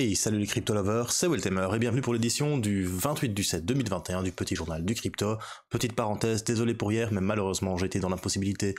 Hey, salut les crypto lovers, c'est Wiltemer et bienvenue pour l'édition du 28 du 7 2021 du petit journal du crypto. Petite parenthèse, désolé pour hier, mais malheureusement j'ai été dans l'impossibilité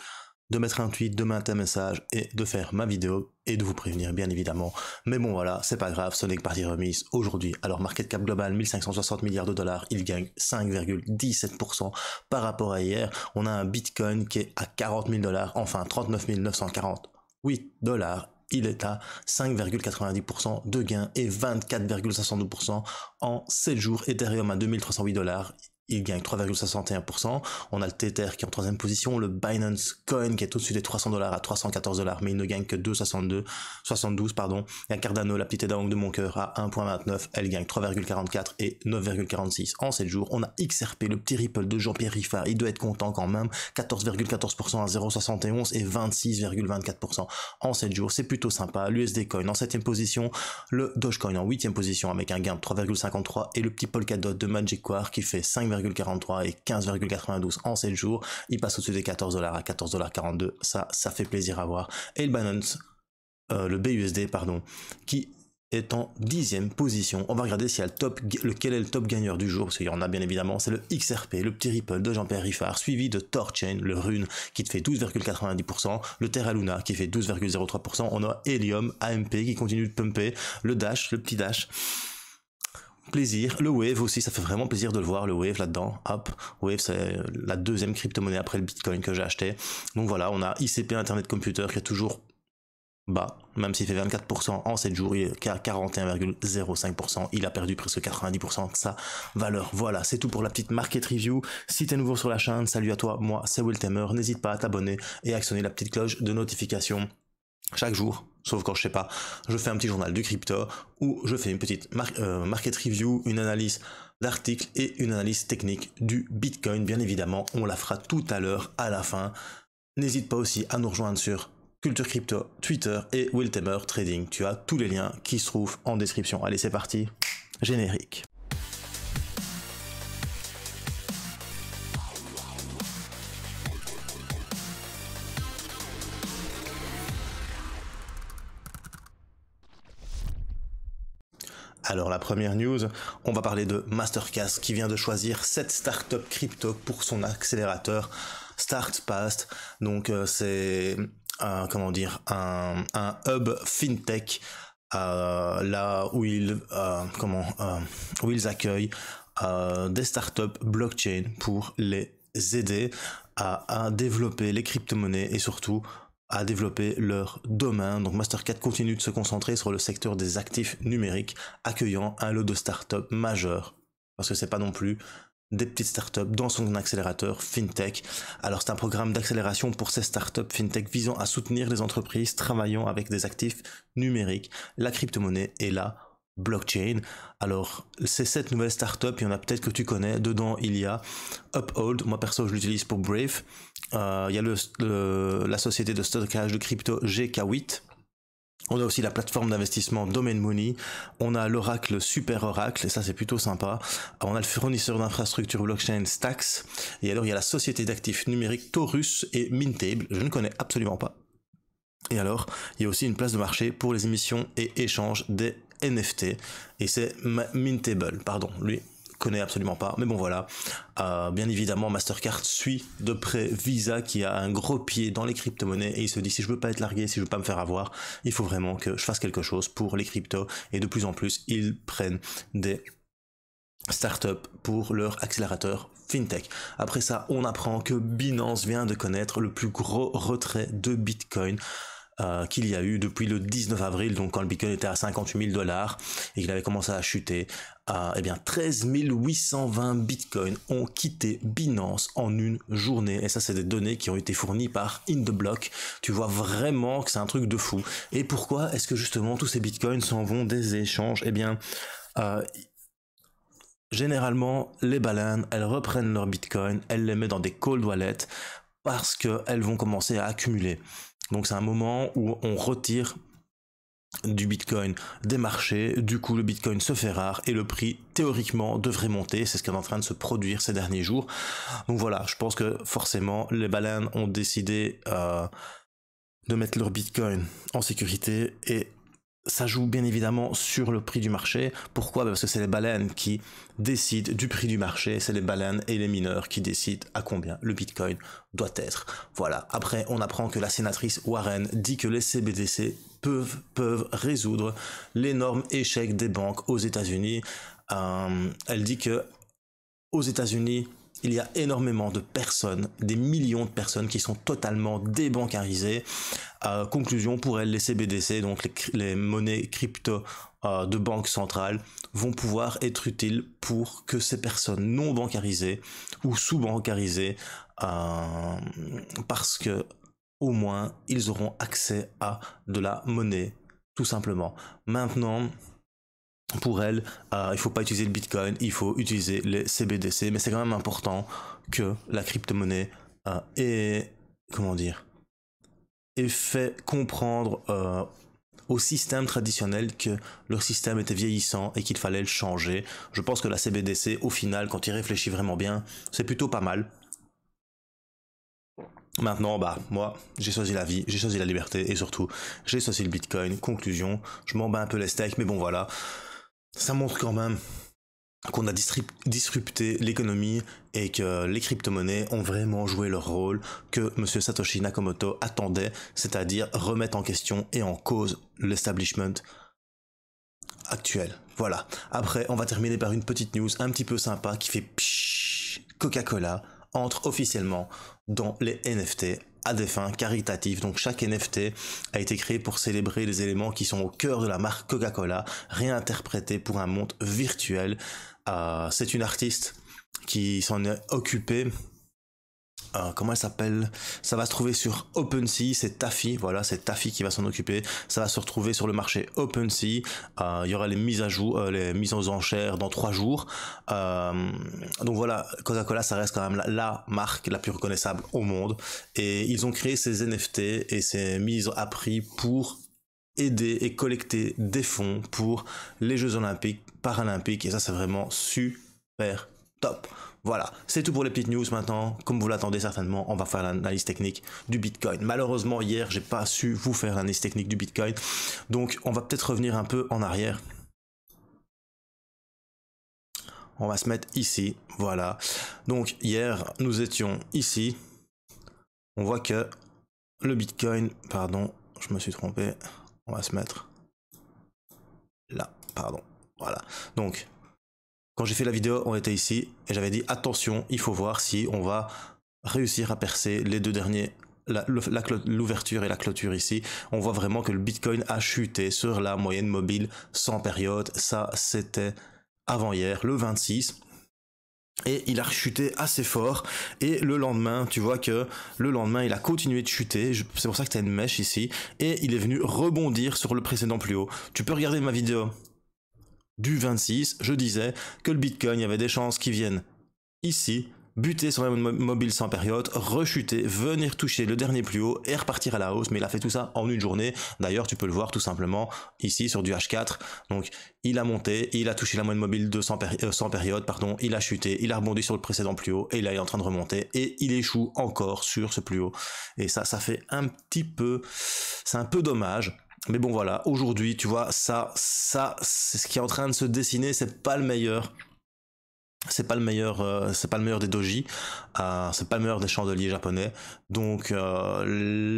de mettre un tweet, de mettre un message et de faire ma vidéo et de vous prévenir bien évidemment. Mais bon voilà, c'est pas grave, ce n'est que partie remise aujourd'hui. Alors market cap global 1560 milliards de dollars, il gagne 5,17% par rapport à hier. On a un Bitcoin qui est à 40 000 dollars, enfin 39 948 dollars il est à 5,90% de gain et 24,72% en 7 jours. Ethereum à 2308 dollars il gagne 3,61%. On a le Tether qui est en troisième position, le Binance Coin qui est au-dessus des 300 dollars à 314 dollars, mais il ne gagne que 2,62, 72, pardon. Il Cardano, la petite édang de mon cœur à 1,29, elle gagne 3,44 et 9,46 en 7 jours. On a XRP, le petit Ripple de Jean-Pierre Riffard, il doit être content quand même, 14,14% à 0,71 et 26,24% en 7 jours. C'est plutôt sympa. L'USD Coin en septième position, le Dogecoin en huitième position avec un gain de 3,53 et le petit Polkadot de Magic Quark qui fait 5, et 15,92 en 7 jours. Il passe au-dessus des 14 dollars à 14,42 Ça, ça fait plaisir à voir. Et le Binance, euh, le BUSD, pardon, qui est en dixième position. On va regarder s'il y a le top, lequel est le top gagneur du jour, parce qu'il y en a bien évidemment, c'est le XRP, le petit Ripple de Jean-Pierre Riffard, suivi de Torchain, le Rune, qui te fait 12,90%, le Terra Luna, qui fait 12,03%, on a Helium, AMP, qui continue de pumper, le Dash, le petit Dash, plaisir. Le Wave aussi, ça fait vraiment plaisir de le voir, le Wave là-dedans. Hop, Wave, c'est la deuxième crypto-monnaie après le Bitcoin que j'ai acheté. Donc voilà, on a ICP Internet Computer qui est toujours bas, même s'il fait 24% en 7 jours, il est à 41,05%, il a perdu presque 90% de sa valeur. Voilà, c'est tout pour la petite market review. Si es nouveau sur la chaîne, salut à toi, moi c'est Will Tamer n'hésite pas à t'abonner et à actionner la petite cloche de notification chaque jour, sauf quand je sais pas, je fais un petit journal du crypto ou je fais une petite euh, market review, une analyse d'articles et une analyse technique du Bitcoin. Bien évidemment, on la fera tout à l'heure à la fin. N'hésite pas aussi à nous rejoindre sur Culture Crypto, Twitter et Wiltemer Trading. Tu as tous les liens qui se trouvent en description. Allez, c'est parti. Générique. Alors la première news, on va parler de Mastercast qui vient de choisir start startups crypto pour son accélérateur StartPast. Donc euh, c'est comment dire un, hub fintech euh, là où ils euh, comment où ils accueillent des startups blockchain pour les aider à, à développer les crypto-monnaies et surtout à développer leur domaine. Donc Mastercard continue de se concentrer sur le secteur des actifs numériques, accueillant un lot de startups majeurs. Parce que c'est pas non plus des petites startups dans son accélérateur FinTech. Alors c'est un programme d'accélération pour ces startups FinTech visant à soutenir les entreprises travaillant avec des actifs numériques, la crypto-monnaie et la blockchain. Alors, c'est cette nouvelle startup, il y en a peut-être que tu connais. Dedans, il y a Uphold. Moi, perso, je l'utilise pour Brave. Euh, il y a la société de stockage de crypto GK8. On a aussi la plateforme d'investissement Domain Money. On a l'oracle Super Oracle, et ça c'est plutôt sympa. On a le fournisseur d'infrastructure blockchain Stax. Et alors il y a la société d'actifs numériques Taurus et Mintable. Je ne connais absolument pas. Et alors, il y a aussi une place de marché pour les émissions et échanges des NFT. Et c'est Mintable, pardon, lui, connais absolument pas. Mais bon, voilà. Euh, bien évidemment, Mastercard suit de près Visa qui a un gros pied dans les crypto-monnaies et il se dit si je veux pas être largué, si je veux pas me faire avoir, il faut vraiment que je fasse quelque chose pour les cryptos. Et de plus en plus, ils prennent des startups pour leur accélérateur fintech. Après ça, on apprend que Binance vient de connaître le plus gros retrait de Bitcoin euh, qu'il y a eu depuis le 19 avril, donc quand le Bitcoin était à 58 000 dollars et qu'il avait commencé à chuter, euh, eh bien 13 820 Bitcoins ont quitté Binance en une journée. Et ça, c'est des données qui ont été fournies par In the Block. Tu vois vraiment que c'est un truc de fou. Et pourquoi est-ce que justement tous ces Bitcoins s'en vont des échanges Eh bien, euh, généralement, les baleines, elles reprennent leurs Bitcoins, elles les mettent dans des cold wallets parce qu'elles vont commencer à accumuler. Donc c'est un moment où on retire du Bitcoin des marchés, du coup le Bitcoin se fait rare et le prix théoriquement devrait monter, c'est ce qui est en train de se produire ces derniers jours. Donc voilà, je pense que forcément les baleines ont décidé euh, de mettre leur Bitcoin en sécurité et ça joue bien évidemment sur le prix du marché. Pourquoi Parce que c'est les baleines qui décident du prix du marché, c'est les baleines et les mineurs qui décident à combien le Bitcoin doit être. Voilà. Après, on apprend que la sénatrice Warren dit que les CBDC peuvent, peuvent résoudre l'énorme échec des banques aux États-Unis. Euh, elle dit que aux États-Unis, il y a énormément de personnes, des millions de personnes qui sont totalement débancarisées. Euh, conclusion pour elles, les CBDC, donc les, monnaies crypto euh, de banque centrale, vont pouvoir être utiles pour que ces personnes non bancarisées ou sous-bancarisées, euh, parce que au moins ils auront accès à de la monnaie, tout simplement. Maintenant, pour elle, il euh, il faut pas utiliser le Bitcoin, il faut utiliser les CBDC, mais c'est quand même important que la crypto-monnaie euh, ait, comment dire, fait comprendre euh, au système traditionnel que leur système était vieillissant et qu'il fallait le changer. Je pense que la CBDC, au final, quand il réfléchit vraiment bien, c'est plutôt pas mal. Maintenant, bah, moi, j'ai choisi la vie, j'ai choisi la liberté et surtout, j'ai choisi le Bitcoin. Conclusion, je m'en bats un peu les steaks, mais bon, voilà ça montre quand même qu'on a disrupté l'économie et que les crypto-monnaies ont vraiment joué leur rôle que M. Satoshi Nakamoto attendait, c'est-à-dire remettre en question et en cause l'establishment actuel. Voilà. Après, on va terminer par une petite news un petit peu sympa qui fait Coca-Cola entre officiellement dans les NFT à des fins caritatives. Donc chaque NFT a été créé pour célébrer les éléments qui sont au cœur de la marque Coca-Cola, réinterprétés pour un monde virtuel. Euh, c'est une artiste qui s'en est occupée euh, comment elle s'appelle Ça va se trouver sur OpenSea, c'est Taffy, voilà, c'est Taffy qui va s'en occuper. Ça va se retrouver sur le marché OpenSea. Euh, il y aura les mises à jour, euh, les mises aux enchères dans trois jours. donc voilà, Coca-Cola, ça reste quand même la, marque la plus reconnaissable au monde. Et ils ont créé ces NFT et ces mises à prix pour aider et collecter des fonds pour les Jeux Olympiques, Paralympiques. Et ça, c'est vraiment super top. Voilà, c'est tout pour les petites news maintenant. Comme vous l'attendez certainement, on va faire l'analyse technique du Bitcoin. Malheureusement, hier, j'ai pas su vous faire l'analyse technique du Bitcoin. Donc, on va peut-être revenir un peu en arrière. On va se mettre ici, voilà. Donc hier, nous étions ici. On voit que le Bitcoin, pardon, je me suis trompé. On va se mettre là, pardon. Voilà. Donc quand j'ai fait la vidéo, on était ici et j'avais dit attention, il faut voir si on va réussir à percer les deux derniers l'ouverture et la clôture ici, on voit vraiment que le Bitcoin a chuté sur la moyenne mobile sans période. Ça, c'était avant-hier, le 26. Et il a chuté assez fort. Et le lendemain, tu vois que le lendemain, il a continué de chuter. C'est pour ça que tu as une mèche ici. Et il est venu rebondir sur le précédent plus haut. Tu peux regarder ma vidéo du 26, je disais que le Bitcoin, il y avait des chances qui viennent ici, buter sur la moyenne mobile sans période, rechuter, venir toucher le dernier plus haut et repartir à la hausse. Mais il a fait tout ça en une journée. D'ailleurs, tu peux le voir tout simplement ici sur du H4. Donc, il a monté, il a touché la moyenne mobile 200 100, euh, période, pardon, il a chuté, il a rebondi sur le précédent plus haut et il est en train de remonter et il échoue encore sur ce plus haut. Et ça, ça fait un petit peu, c'est un peu dommage. Mais bon voilà, aujourd'hui, tu vois, ça, ça, c'est ce qui est en train de se dessiner, c'est pas le meilleur. C'est pas le meilleur, euh, c'est pas le meilleur des doji, euh, c'est pas le meilleur des chandeliers japonais. Donc euh,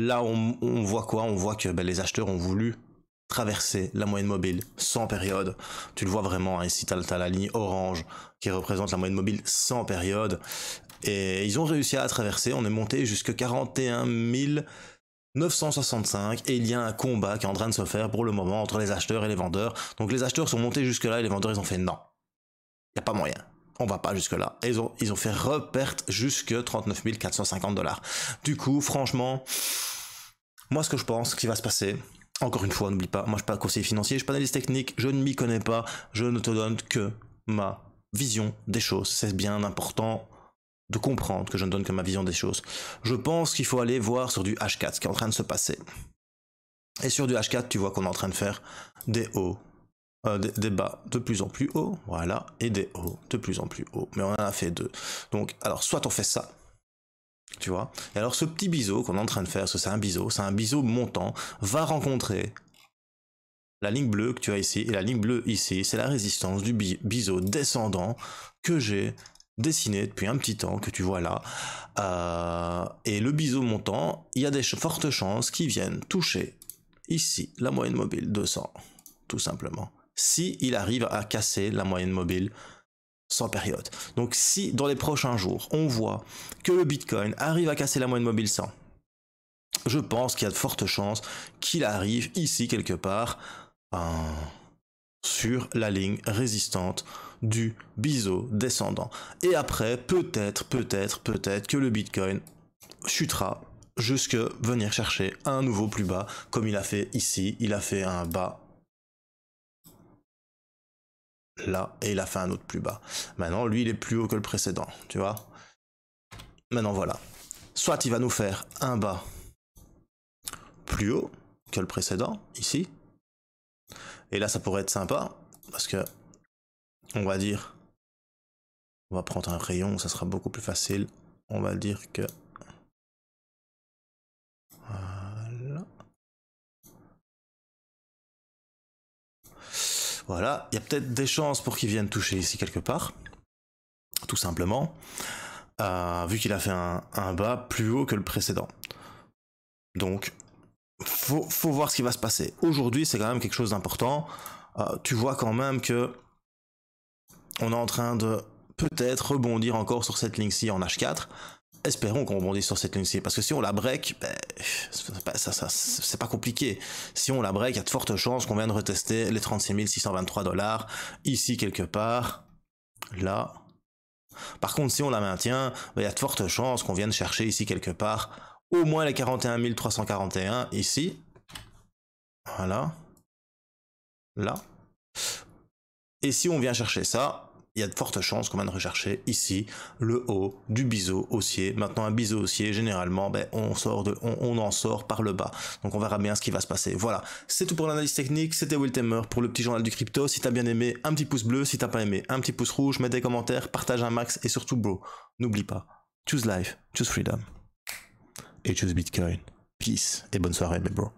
là, on, voit quoi On voit que ben, les acheteurs ont voulu traverser la moyenne mobile sans période. Tu le vois vraiment, hein, ici, t'as la ligne orange qui représente la moyenne mobile sans période. Et ils ont réussi à la traverser, on est monté jusque 41 000. 965 et il y a un combat qui est en train de se faire pour le moment entre les acheteurs et les vendeurs. Donc les acheteurs sont montés jusque là et les vendeurs ils ont fait non. Il n'y a pas moyen. On va pas jusque là. Et ils ont, ils ont fait reperte jusque 39 450 dollars. Du coup, franchement, moi ce que je pense ce qui va se passer, encore une fois, n'oublie pas, moi je suis pas conseiller financier, je suis pas analyste technique, je ne m'y connais pas, je ne te donne que ma vision des choses. C'est bien important de comprendre que je ne donne que ma vision des choses. Je pense qu'il faut aller voir sur du H4 ce qui est en train de se passer. Et sur du H4, tu vois qu'on est en train de faire des hauts, euh, des, bas de plus en plus hauts, voilà, et des hauts de plus en plus hauts. Mais on en a fait deux. Donc, alors, soit on fait ça, tu vois, et alors ce petit biseau qu'on est en train de faire, c'est un biseau, c'est un biseau montant, va rencontrer la ligne bleue que tu as ici et la ligne bleue ici, c'est la résistance du biseau descendant que j'ai dessiné depuis un petit temps que tu vois là. Euh, et le biseau montant, il y a des fortes chances qu'il vienne toucher ici la moyenne mobile 200, tout simplement. Si il arrive à casser la moyenne mobile sans période. Donc si dans les prochains jours, on voit que le Bitcoin arrive à casser la moyenne mobile 100, je pense qu'il y a de fortes chances qu'il arrive ici quelque part sur la ligne résistante du biseau descendant. Et après, peut-être, peut-être, peut-être que le Bitcoin chutera jusque venir chercher un nouveau plus bas, comme il a fait ici, il a fait un bas là, et il a fait un autre plus bas. Maintenant, lui, il est plus haut que le précédent, tu vois. Maintenant, voilà. Soit il va nous faire un bas plus haut que le précédent, ici, et là, ça pourrait être sympa, parce que, on va dire, on va prendre un rayon, ça sera beaucoup plus facile. On va dire que... Voilà. Voilà, il y a peut-être des chances pour qu'il vienne toucher ici quelque part, tout simplement, euh, vu qu'il a fait un, un bas plus haut que le précédent. Donc, faut, voir ce qui va se passer. Aujourd'hui, c'est quand même quelque chose d'important. Euh, tu vois quand même que on est en train de peut-être rebondir encore sur cette ligne-ci en H4. Espérons qu'on rebondisse sur cette ligne-ci, parce que si on la break, ben, ça, c'est pas compliqué. Si on la break, il y a de fortes chances qu'on vienne retester les 36 623 dollars ici quelque part, là. Par contre, si on la maintient, ben, il y a de fortes chances qu'on vienne chercher ici quelque part au moins les 41 341 ici. Voilà. Là. Et si on vient chercher ça, il y a de fortes chances qu'on vienne rechercher ici le haut du biseau haussier. Maintenant, un biseau haussier, généralement, ben, on, sort de, on, en sort par le bas. Donc, on verra bien ce qui va se passer. Voilà, c'est tout pour l'analyse technique. C'était will temer pour le petit journal du crypto. Si t'as bien aimé, un petit pouce bleu. Si t'as pas aimé, un petit pouce rouge. Mets des commentaires, partage un max. Et surtout, bro, n'oublie pas, choose life, choose freedom et choose Bitcoin. Peace et bonne soirée, mes bro.